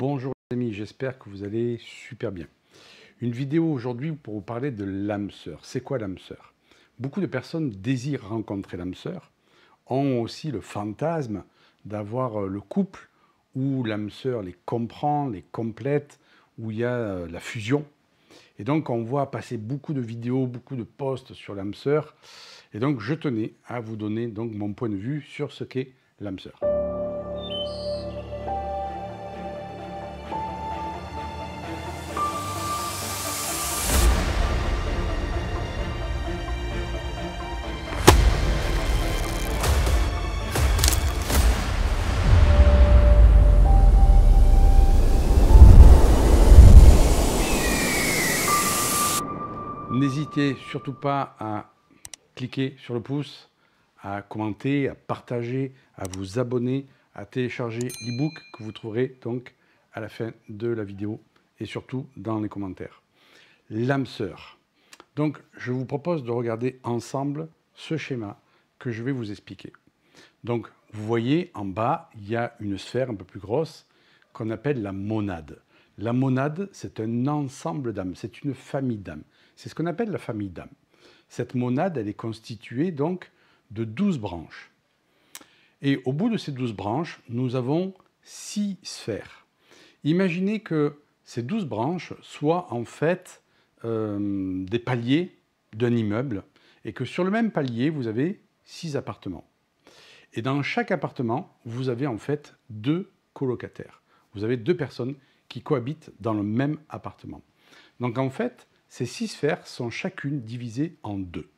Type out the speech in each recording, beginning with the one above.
Bonjour les amis, j'espère que vous allez super bien. Une vidéo aujourd'hui pour vous parler de l'âme sœur. C'est quoi l'âme sœur Beaucoup de personnes désirent rencontrer l'âme sœur, ont aussi le fantasme d'avoir euh, le couple où l'âme sœur les comprend, les complète, où il y a euh, la fusion. Et donc on voit passer beaucoup de vidéos, beaucoup de posts sur l'âme sœur. Et donc je tenais à vous donner donc mon point de vue sur ce qu'est l'âme sœur. N'hésitez surtout pas à cliquer sur le pouce, à commenter, à partager, à vous abonner, à télécharger l'ebook que vous trouverez donc à la fin de la vidéo et surtout dans les commentaires. L'âme sœur. Donc je vous propose de regarder ensemble ce schéma que je vais vous expliquer. Donc vous voyez en bas, il y a une sphère un peu plus grosse qu'on appelle la monade. La monade, c'est un ensemble d'âmes, c'est une famille d'âmes. C'est ce qu'on appelle la famille d'âmes. Cette monade, elle est constituée donc de douze branches. Et au bout de ces douze branches, nous avons six sphères. Imaginez que ces douze branches soient en fait euh, des paliers d'un immeuble et que sur le même palier, vous avez six appartements. Et dans chaque appartement, vous avez en fait deux colocataires. Vous avez deux personnes qui cohabitent dans le même appartement. Donc en fait, ces six sphères sont chacune divisées en deux.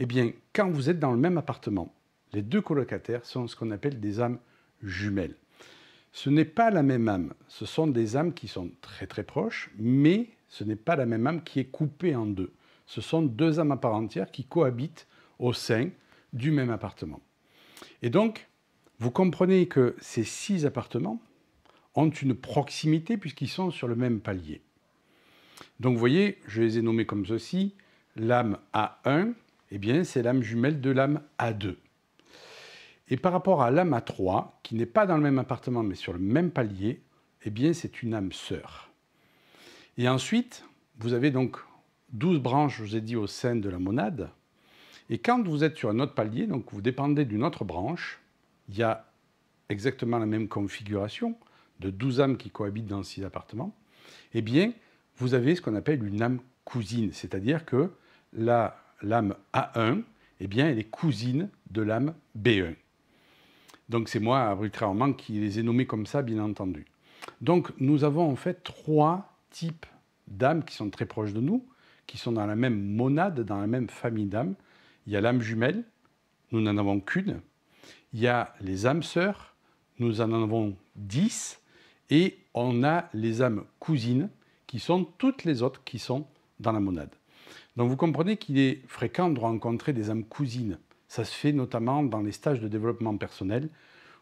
Eh bien, quand vous êtes dans le même appartement, les deux colocataires sont ce qu'on appelle des âmes jumelles. Ce n'est pas la même âme, ce sont des âmes qui sont très très proches, mais ce n'est pas la même âme qui est coupée en deux. Ce sont deux âmes à part entière qui cohabitent au sein du même appartement. Et donc, vous comprenez que ces six appartements ont une proximité puisqu'ils sont sur le même palier. Donc vous voyez, je les ai nommés comme ceci. L'âme A1, eh bien c'est l'âme jumelle de l'âme A2. Et par rapport à l'âme A3, qui n'est pas dans le même appartement mais sur le même palier, eh bien c'est une âme sœur. Et ensuite, vous avez donc 12 branches, je vous ai dit, au sein de la monade. Et quand vous êtes sur un autre palier, donc vous dépendez d'une autre branche, il y a exactement la même configuration, de 12 âmes qui cohabitent dans six appartements, eh bien, vous avez ce qu'on appelle une âme cousine, c'est-à-dire que l'âme A1, eh bien, elle est cousine de l'âme B1. Donc c'est moi arbitrairement qui les ai nommés comme ça, bien entendu. Donc nous avons en fait trois types d'âmes qui sont très proches de nous, qui sont dans la même monade, dans la même famille d'âmes. Il y a l'âme jumelle, nous n'en avons qu'une. Il y a les âmes sœurs, nous en avons dix. Et on a les âmes cousines, qui sont toutes les autres qui sont dans la monade. Donc vous comprenez qu'il est fréquent de rencontrer des âmes cousines. Ça se fait notamment dans les stages de développement personnel,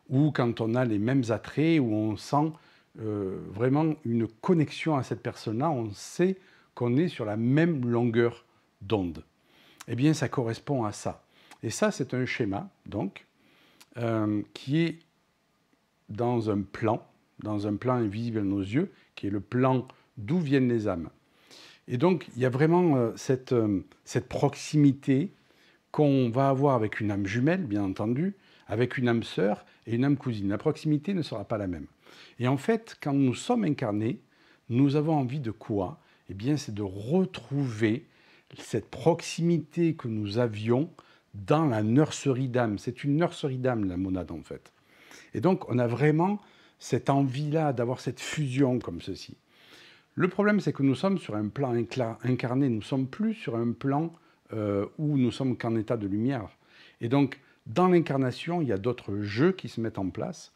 ou quand on a les mêmes attraits, où on sent euh, vraiment une connexion à cette personne-là, on sait qu'on est sur la même longueur d'onde. Eh bien, ça correspond à ça. Et ça, c'est un schéma, donc, euh, qui est dans un plan dans un plan invisible à nos yeux, qui est le plan d'où viennent les âmes. Et donc, il y a vraiment euh, cette, euh, cette, proximité qu'on va avoir avec une âme jumelle, bien entendu, avec une âme sœur et une âme cousine. La proximité ne sera pas la même. Et en fait, quand nous sommes incarnés, nous avons envie de quoi Eh bien, c'est de retrouver cette proximité que nous avions dans la nurserie d'âme. C'est une nurserie d'âme, la monade, en fait. Et donc, on a vraiment cette envie-là d'avoir cette fusion comme ceci. Le problème, c'est que nous sommes sur un plan incarné, nous ne sommes plus sur un plan euh, où nous sommes qu'en état de lumière. Et donc, dans l'incarnation, il y a d'autres jeux qui se mettent en place.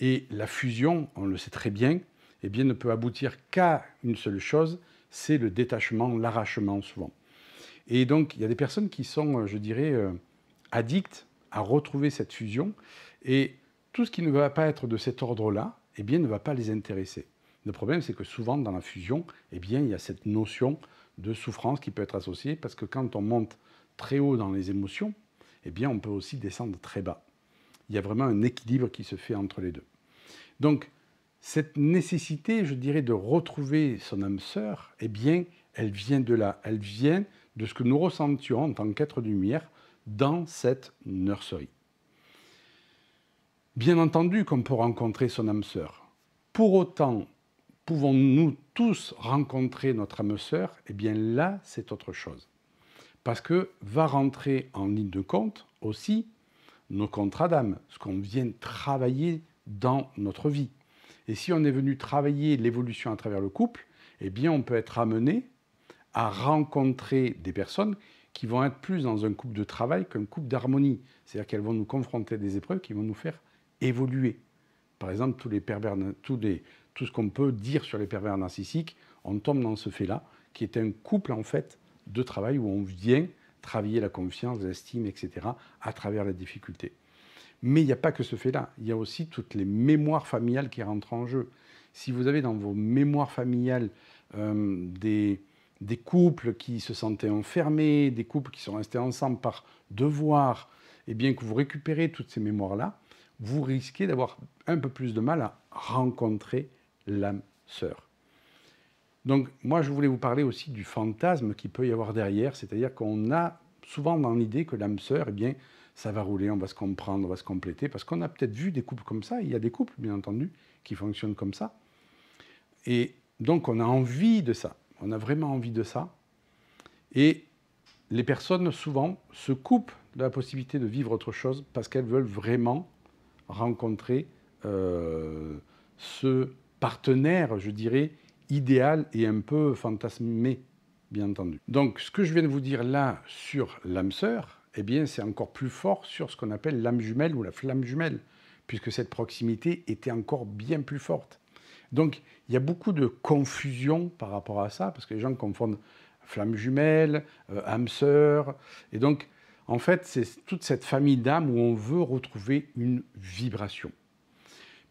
Et la fusion, on le sait très bien, eh bien ne peut aboutir qu'à une seule chose, c'est le détachement, l'arrachement souvent. Et donc, il y a des personnes qui sont, euh, je dirais, euh, addictes à retrouver cette fusion. Et tout ce qui ne va pas être de cet ordre-là, eh bien, ne va pas les intéresser. Le problème, c'est que souvent, dans la fusion, eh bien, il y a cette notion de souffrance qui peut être associée, parce que quand on monte très haut dans les émotions, eh bien, on peut aussi descendre très bas. Il y a vraiment un équilibre qui se fait entre les deux. Donc, cette nécessité, je dirais, de retrouver son âme sœur, eh bien, elle vient de là. Elle vient de ce que nous ressentions en tant qu'être lumière dans cette nurserie. Bien entendu qu'on peut rencontrer son âme sœur. Pour autant, pouvons-nous tous rencontrer notre âme sœur Eh bien là, c'est autre chose. Parce que va rentrer en ligne de compte aussi nos contrats d'âme, ce qu'on vient travailler dans notre vie. Et si on est venu travailler l'évolution à travers le couple, eh bien on peut être amené à rencontrer des personnes qui vont être plus dans un couple de travail qu'un couple d'harmonie. C'est-à-dire qu'elles vont nous confronter à des épreuves qui vont nous faire évoluer. Par exemple, tous les pervers, tout ce qu'on peut dire sur les pervers narcissiques, on tombe dans ce fait-là, qui est un couple en fait de travail où on vient travailler la confiance, l'estime, etc., à travers la difficulté. Mais il n'y a pas que ce fait-là, il y a aussi toutes les mémoires familiales qui rentrent en jeu. Si vous avez dans vos mémoires familiales euh, des, des couples qui se sentaient enfermés, des couples qui sont restés ensemble par devoir, et eh bien que vous récupérez toutes ces mémoires-là, vous risquez d'avoir un peu plus de mal à rencontrer l'âme sœur. Donc moi, je voulais vous parler aussi du fantasme qui peut y avoir derrière, c'est-à-dire qu'on a souvent dans l'idée que l'âme sœur, eh bien, ça va rouler, on va se comprendre, on va se compléter, parce qu'on a peut-être vu des couples comme ça, il y a des couples, bien entendu, qui fonctionnent comme ça. Et donc on a envie de ça, on a vraiment envie de ça. Et les personnes, souvent, se coupent de la possibilité de vivre autre chose parce qu'elles veulent vraiment rencontrer euh, ce partenaire, je dirais, idéal et un peu fantasmé, bien entendu. Donc, ce que je viens de vous dire là sur l'âme sœur, eh bien, c'est encore plus fort sur ce qu'on appelle l'âme jumelle ou la flamme jumelle, puisque cette proximité était encore bien plus forte. Donc, il y a beaucoup de confusion par rapport à ça, parce que les gens confondent flamme jumelle, euh, âme sœur, et donc en fait, c'est toute cette famille d'âmes où on veut retrouver une vibration.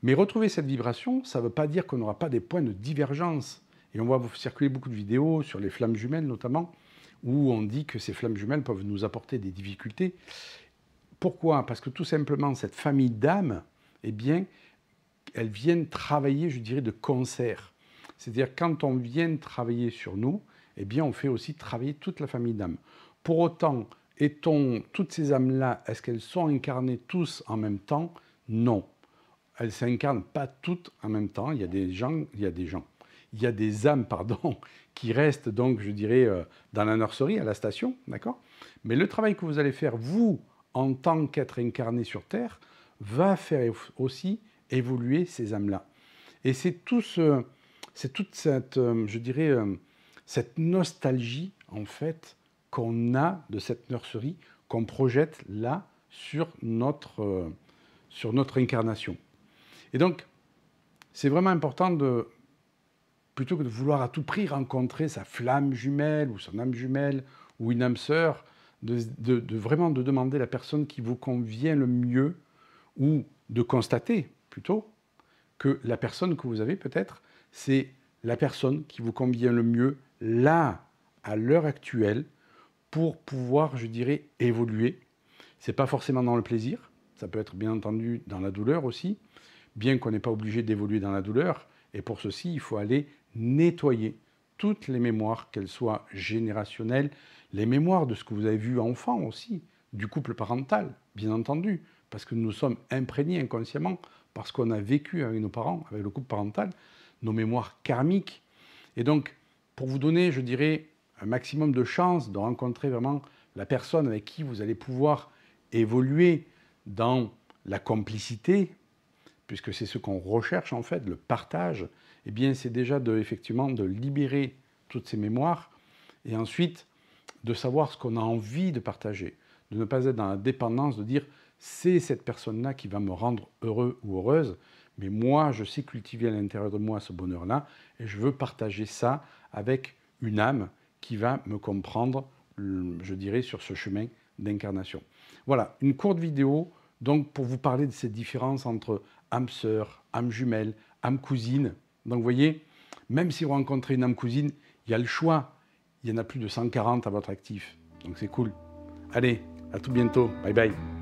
Mais retrouver cette vibration, ça ne veut pas dire qu'on n'aura pas des points de divergence. Et on voit circuler beaucoup de vidéos sur les flammes jumelles notamment, où on dit que ces flammes jumelles peuvent nous apporter des difficultés. Pourquoi Parce que tout simplement, cette famille d'âmes, eh bien, elles viennent travailler, je dirais, de concert. C'est-à-dire, quand on vient travailler sur nous, eh bien, on fait aussi travailler toute la famille d'âmes. Pour autant, est-on, toutes ces âmes-là, est-ce qu'elles sont incarnées tous en même temps Non. Elles ne s'incarnent pas toutes en même temps. Il y a des gens, il y a des gens. Il y a des âmes, pardon, qui restent donc, je dirais, euh, dans la nurserie, à la station, d'accord Mais le travail que vous allez faire, vous, en tant qu'être incarné sur Terre, va faire aussi évoluer ces âmes-là. Et c'est tout ce, c'est toute cette, euh, je dirais, euh, cette nostalgie, en fait, qu'on a de cette nurserie qu'on projette là sur notre, euh, sur notre incarnation. Et donc, c'est vraiment important de, plutôt que de vouloir à tout prix rencontrer sa flamme jumelle ou son âme jumelle ou une âme sœur, de, de vraiment de demander la personne qui vous convient le mieux ou de constater plutôt que la personne que vous avez peut-être, c'est la personne qui vous convient le mieux là, à l'heure actuelle, pour pouvoir, je dirais, évoluer. C'est pas forcément dans le plaisir, ça peut être bien entendu dans la douleur aussi, bien qu'on n'est pas obligé d'évoluer dans la douleur. Et pour ceci, il faut aller nettoyer toutes les mémoires, qu'elles soient générationnelles, les mémoires de ce que vous avez vu enfant aussi, du couple parental, bien entendu, parce que nous sommes imprégnés inconsciemment, parce qu'on a vécu avec nos parents, avec le couple parental, nos mémoires karmiques. Et donc, pour vous donner, je dirais, un maximum de chances de rencontrer vraiment la personne avec qui vous allez pouvoir évoluer dans la complicité, puisque c'est ce qu'on recherche en fait, le partage, eh bien c'est déjà de, effectivement de libérer toutes ces mémoires et ensuite de savoir ce qu'on a envie de partager, de ne pas être dans la dépendance, de dire c'est cette personne-là qui va me rendre heureux ou heureuse, mais moi je sais cultiver à l'intérieur de moi ce bonheur-là et je veux partager ça avec une âme qui va me comprendre, je dirais, sur ce chemin d'incarnation. Voilà, une courte vidéo donc pour vous parler de cette différence entre âme sœur, âme jumelle, âme cousine. Donc vous voyez, même si vous rencontrez une âme cousine, il y a le choix. Il y en a plus de 140 à votre actif. Donc c'est cool. Allez, à tout bientôt. Bye bye.